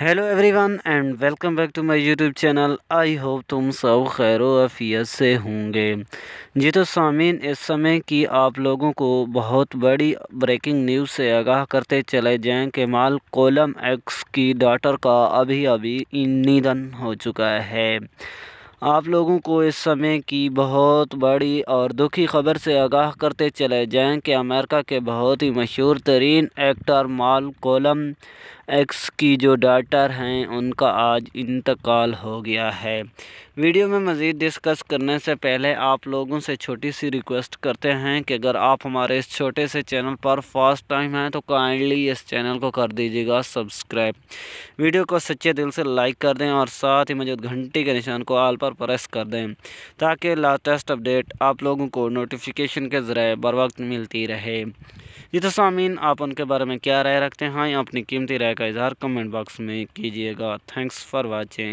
hello everyone and welcome back to my YouTube channel I hope तुम सब खैर अफियत से होंगे जी तो सामीन इस समय की आप लोगों को बहुत बड़ी ब्रेकिंग न्यूज़ से आगाह करते चले जाएं कि माल कोलम एक्स की डॉटर का अभी अभी निधन हो चुका है आप लोगों को इस समय की बहुत बड़ी और दुखी खबर से आगाह करते चले जाएं कि अमेरिका के बहुत ही मशहूर तरीन एक्टर माल कोलम एक्स की जो डाटर हैं उनका आज इंतकाल हो गया है वीडियो में मज़ीद डिस्कस करने से पहले आप लोगों से छोटी सी रिक्वेस्ट करते हैं कि अगर आप हमारे इस छोटे से चैनल पर फर्स्ट टाइम हैं तो काइंडली इस चैनल को कर दीजिएगा सब्सक्राइब वीडियो को सच्चे दिल से लाइक कर दें और साथ ही मौजूद घंटी के निशान को आल पर प्रेस कर दें ताकि लाटेस्ट अपडेट आप लोगों को नोटिफिकेशन के ज़रिए बर वक्त मिलती रहे जी तो सामीन आप उनके बारे में क्या राय रखते हैं हाँ, अपनी कीमती राय का इजहार कमेंट बॉक्स में कीजिएगा थैंक्स फॉर वॉचिंग